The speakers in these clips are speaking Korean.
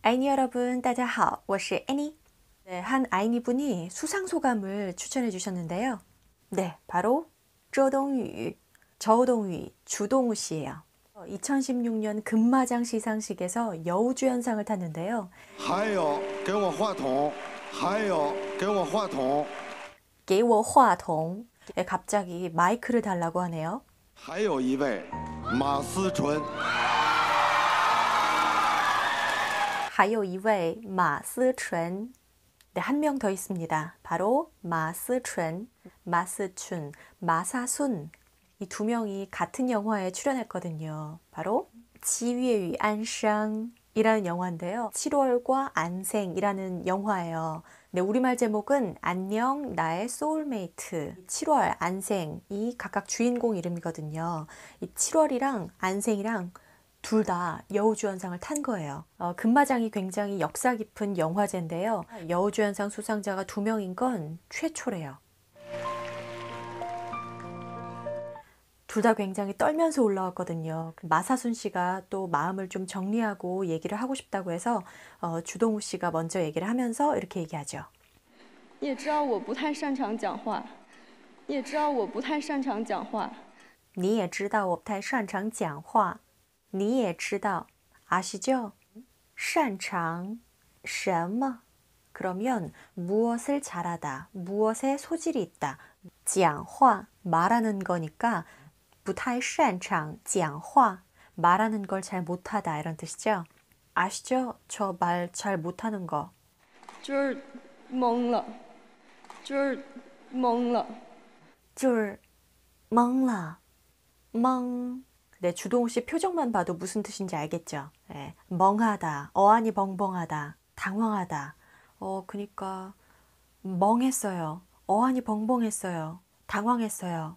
아이니 여러분, 大家好,我是 애니. 네, 한 아이니 분이 수상 소감을 추천해 주셨는데요. 네, 바로 저동유, 저동유, 주동우 씨예요. 2016년 금마장 시상식에서 여우주연상을 탔는데요. 还有给我话筒还有给我话筒 네, 갑자기 마이크를 달라고 하네요. 还有一位马思纯，还有一位马思纯。 네, 한명 더 있습니다. 바로 마스춘, 마스춘, 마사순 이 두 명이 같은 영화에 출연했거든요. 바로 지위의 안상 이라는 영화인데요. 7월과 안생이라는 영화예요. 네, 우리말 제목은 안녕 나의 소울메이트 7월 안생이 각각 주인공 이름이거든요. 이 7월이랑 안생이랑 둘 다 여우주연상을 탄 거예요. 어, 금마장이 굉장히 역사 깊은 영화제인데요. 아, 예. 여우주연상 수상자가 두 명인 건 최초래요. 둘다 굉장히 떨면서 올라왔거든요. 마사순 씨가 또 마음을 좀 정리하고 얘기를 하고 싶다고 해서 어, 주동우 씨가 먼저 얘기를 하면서 이렇게 얘기하죠. 你也知道我不太擅长讲话你也知道我不太擅长讲话你也知道 예, 뭐 예, 뭐 예 아시죠? 擅长什么 그러면 무엇을 잘하다, 무엇에 소질이 있다, 지양 말하는 거니까 不太擅长讲화 말하는 걸 잘 못하다 이런 뜻이죠. 아시죠? 저 말 잘 못하는 거. 就是懵了就是懵了就是 네, 주동우 표정만 봐도 무슨 뜻인지 알겠죠? 네, 멍하다, 어안이 벙벙하다, 당황하다. 어, 그니까 멍했어요. 어안이 벙벙했어요. 당황했어요.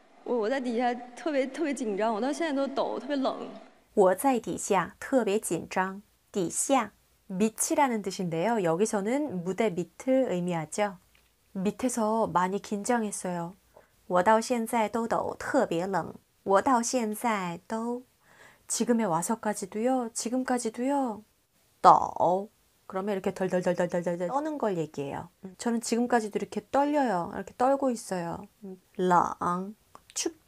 我我在底下特别特别紧张，我到现在都抖，特别冷。我在底下特别紧张。底下밑이라는 뜻인데요. 여기서는 무대 밑을 의미하죠. 밑에서 많이 긴장했어요. 我到现在都抖特别冷.我到现在都 지금에 와서까지도요. 지금까지도요. 떠. 그러면 이렇게 덜덜덜덜덜덜 떠는 걸 얘기해요. 저는 지금까지도 이렇게 떨려요. 이렇게 떨고 있어요. 음, 랑.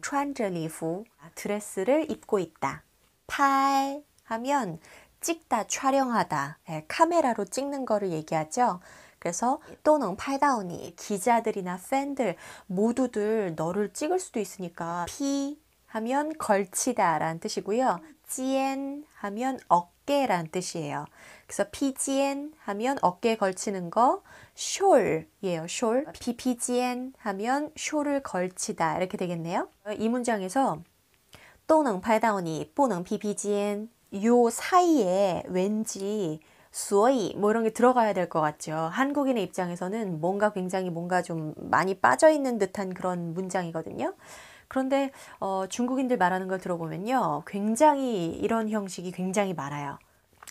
穿着 리후 아, 드레스를 입고 있다. 팔 하면 찍다, 촬영하다, 네, 카메라로 찍는 거를 얘기하죠. 그래서 또는 팔다오니 기자들이나 팬들 모두들 너를 찍을 수도 있으니까 피 하면 걸치다 라는 뜻이고요. 찌엔 하면 어 어깨란 뜻이에요. 그래서 PGN 하면 어깨 걸치는 거, 숄이에요. 숄. PPGN 하면 숄을 걸치다 이렇게 되겠네요. 이 문장에서 또는 팔다오니 또는 PPGN 요 사이에 왠지 수어이 뭐 이런 게 들어가야 될 것 같죠. 한국인의 입장에서는 뭔가 굉장히 뭔가 좀 많이 빠져 있는 듯한 그런 문장이거든요. 그런데 어, 중국인들 말하는 걸 들어보면요. 굉장히 이런 형식이 굉장히 많아요.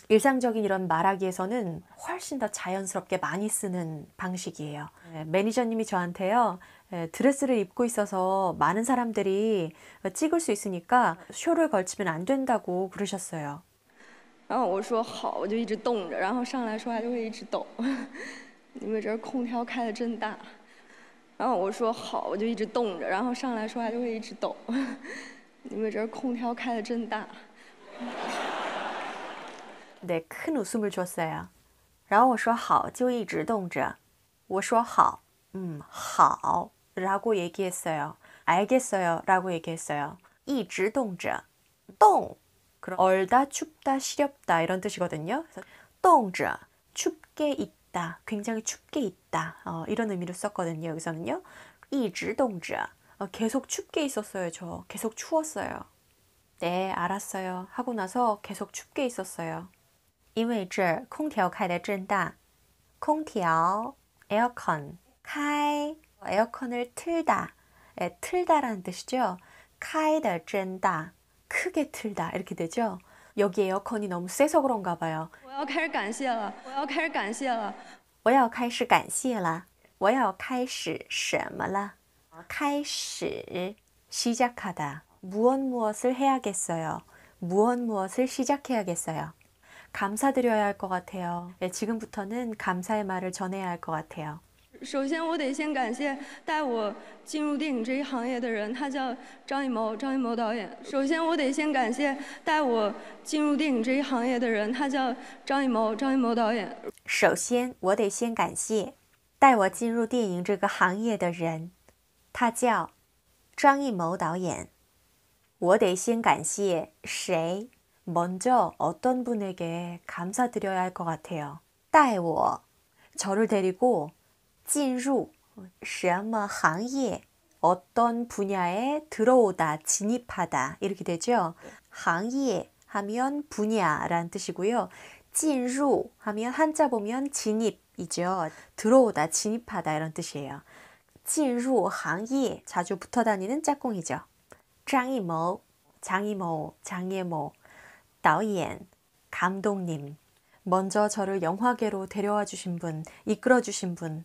일상적인 이런 말하기에서는 훨씬 더 자연스럽게 많이 쓰는 방식이에요. 예, 매니저님이 저한테요. 예, 드레스를 입고 있어서 많은 사람들이 찍을 수 있으니까 쇼를 걸치면 안 된다고 그러셨어요. 然后我说好，我就一直动着，然后上来说话就会一直抖。你们这空调开的真大。 然后我说好，我就一直冻着，然后上来说话就会一直抖。你们这儿空调开的真大。 네, 큰 웃음을 줬어요. 然后我说好就一直动着我说好 음, 好 라고 얘기했어요. 알겠어요 라고 얘기했어요. 一直动着动 그럼 얼다, 춥다, 시렵다 이런 뜻이거든요. 动着 춥게 있 있다, 굉장히 춥게 있다 어, 이런 의미로 썼거든요. 여기서는요. 이지동자 어, 계속 춥게 있었어요. 저 계속 추웠어요. 네, 알았어요. 하고 나서 계속 춥게 있었어요. 因为这空调开的真大空调 에어컨 开 에어컨을 틀다 예, 틀다라는 뜻이죠. 开的真大 크게 틀다 이렇게 되죠. 여기 에어컨이 너무 세서 그런가 봐요. 我要开始感谢了.我要开始感谢了.我要开始什么了?开始 시작하다. 무엇 무엇을 해야겠어요. 무엇 무엇을 시작해야겠어요. 감사드려야 할 것 같아요. 네, 지금부터는 감사의 말을 전해야 할 것 같아요. 首先，我得先感谢带我进入电影这一行业的人，他叫张艺谋，张艺谋导演。首先，我得先感谢带我进入电影这一行业的人，他叫张艺谋，张艺谋导演。首先，我得先感谢带我进入电影这个行业的人，他叫张艺谋导演。我得先感谢谁？먼저어떤분에게감사드려야할것같아요나의저를데리고 진入 시험어 항예 어떤 분야에 들어오다 진입하다 이렇게 되죠. 항예 하면 분야라는 뜻이고요. 진루 하면 한자 보면 진입이죠. 들어오다 진입하다 이런 뜻이에요. 진루 항예 자주 붙어 다니는 짝꿍이죠. 장이모 장이모 장예모导演 감독님 먼저 저를 영화계로 데려와 주신 분, 이끌어 주신 분,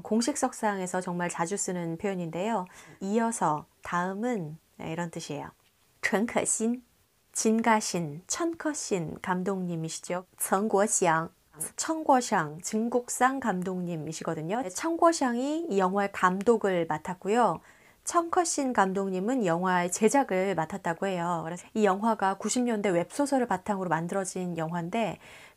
공식석상에서 정말 자주 쓰는 표현인데요. 이어서 다음은 네, 이런 뜻이에요. 천커신, 진가신, 천커신 감독님이시죠. 정고샹, 청궈샹, 증국상 감독님이시거든요. 네, 청궈샹이 이 영화의 감독을 맡았고요. 청커신 감독님은 영화의 제작을 맡았다고 해요. 그래서 이 영화가 90년대 웹소설을 바탕으로 만들어진 영화인데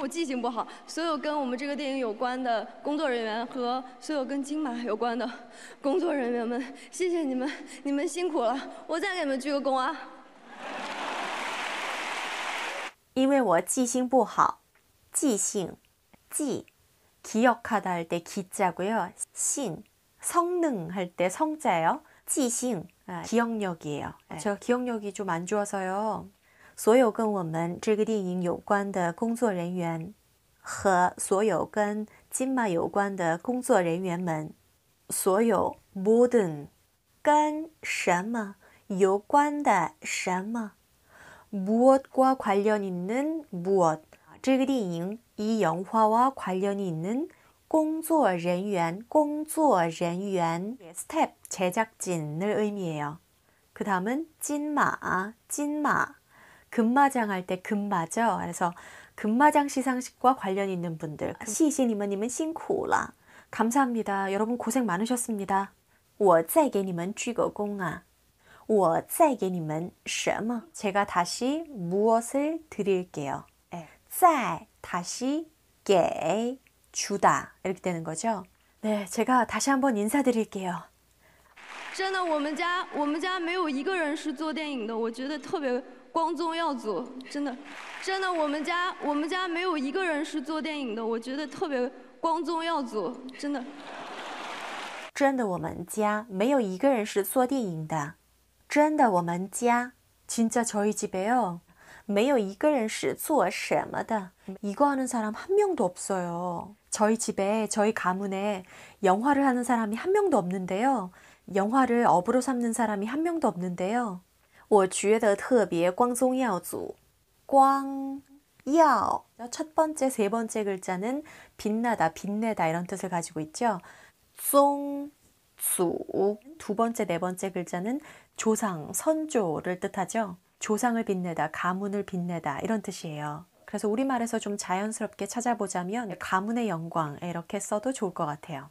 我记性不好，所有跟我们这个电影有关的工作人员和所有跟金马有关的工作人员们，谢谢你们，你们辛苦了，我再给你们鞠个躬啊。因为我记性不好，记性，记，기억하다할때기자고 요， 싱성능할때성자요지싱기억력이에 요。 제가기억력이좀안좋아서요所有跟我们这个电影有关的工作人员，和所有跟金马有关的工作人员们，所有 m o d e n 跟什么有关的什么，무엇과관련있는무엇这个电影이영화와관련있는工作人员工作人员 step 제작진을의미해 요。 그다음은진마진마 금마장할 때 금마죠. 그래서 금마장 시상식과 관련 있는 분들 아, 시시님은님은 辛苦라 감사합니다. 여러분 고생 많으셨습니다. 我再给你们鞠个躬啊。我再给你们什么? 제가 다시 무엇을 드릴게요. 네. 再 다시 给 주다 이렇게 되는 거죠. 네, 제가 다시 한번 인사드릴게요. 真的，我们家我们家没有一个人是做电影的，我觉得特别光宗耀祖，真的，真的，我们家我们家没有一个人是做电影的，我觉得特别光宗耀祖，真的，真的，我们家没有一个人是做电影的，真的，我们家，진짜저희집에요没有一个人是做什么的，이거하는사람한명도없어요저희집에저희가문에영화를하는사람이한명도없는데요영화를업으로삼는사람이한명도없는데요我觉得特别光宗耀祖. 광, 야. 첫 번째, 세 번째 글자는 빛나다, 빛내다 이런 뜻을 가지고 있죠. 송, 수. 두 번째, 네 번째 글자는 조상, 선조를 뜻하죠. 조상을 빛내다, 가문을 빛내다 이런 뜻이에요. 그래서 우리말에서 좀 자연스럽게 찾아보자면 가문의 영광 이렇게 써도 좋을 것 같아요.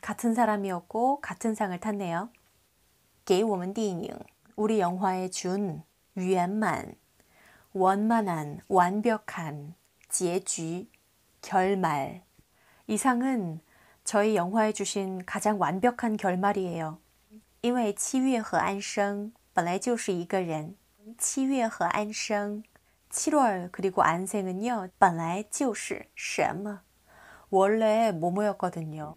같은 사람이었고 같은 상을 탔네요. 给我们电影 우리 영화의 준圆满 원만한 완벽한 结局 결말 이 상은 저희 영화에 주신 가장 완벽한 결말이에요. 因为七月和安生本来就是一个人七月和安生 7월 그리고 안생은요, 本来就是什么 원래 뭐뭐였거든요.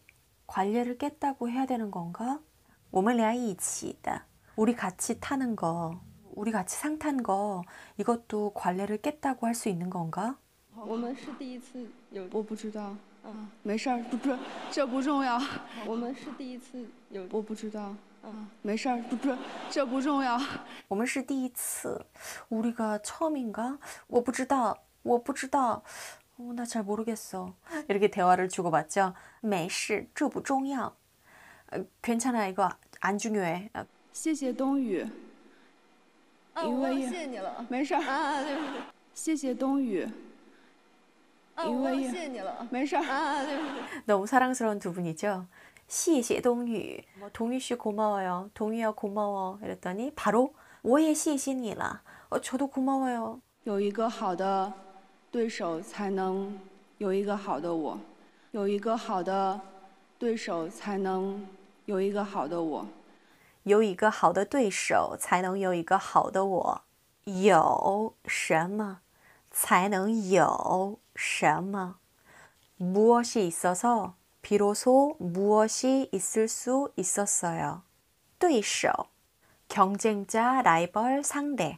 관례를 깼다고 해야 되는 건가? 我们俩一起的. 우리 같이 타는 거, 우리 같이 상탄 거, 이것도 관례를 깼다고 할 수 있는 건가? 我们是第一次有我不知道 没事儿，不是，这不重要。我们是第一次有，我不知道。没事儿，不是，这不重要。我们是第一次，우리가 처음인가？我不知道，我不知道。 어, 나잘 모르겠어. 이렇게 대화를 주고받죠. 没事,这不重要. 어, 괜찮아, 이거 안 중요해. 谢谢冬雨谢谢你了谢谢冬雨 어. 아, 아, 네. 아, 네. 너무 사랑스러운 두 분이죠. 시에 동유. 동유 씨 고마워요. 동유야 고마워. 이랬더니 바로 오예 시에 니라. 어, 저도 고마워요. 有一个好的对手才能有一个好的我，有一个好的对手才能有一个好的我，有一个好的对手才能有一个好的我。有什么才能有什么？무엇이있어서비로소무엇이있을수있었어 요？ 도있어경쟁자라이벌상대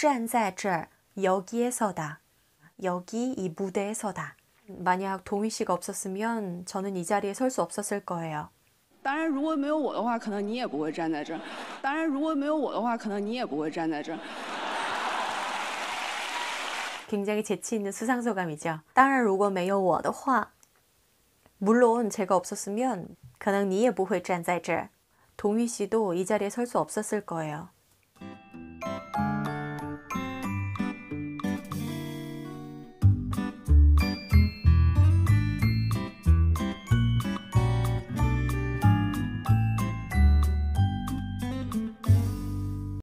站在这儿여기에서다. 여기 이 무대에서다. 만약 동희 씨가 없었으면 저는 이 자리에 설 수 없었을 거예요. 当然如果没有我的话可能你也不会站在这当然如果没有我的话可能你也不会站在这 굉장히 재치 있는 수상소감이죠. 当然如果没有我的话 물론 제가 없었으면 그냥 你也不会站在这 동희 씨도 이 자리에 설 수 없었을 거예요.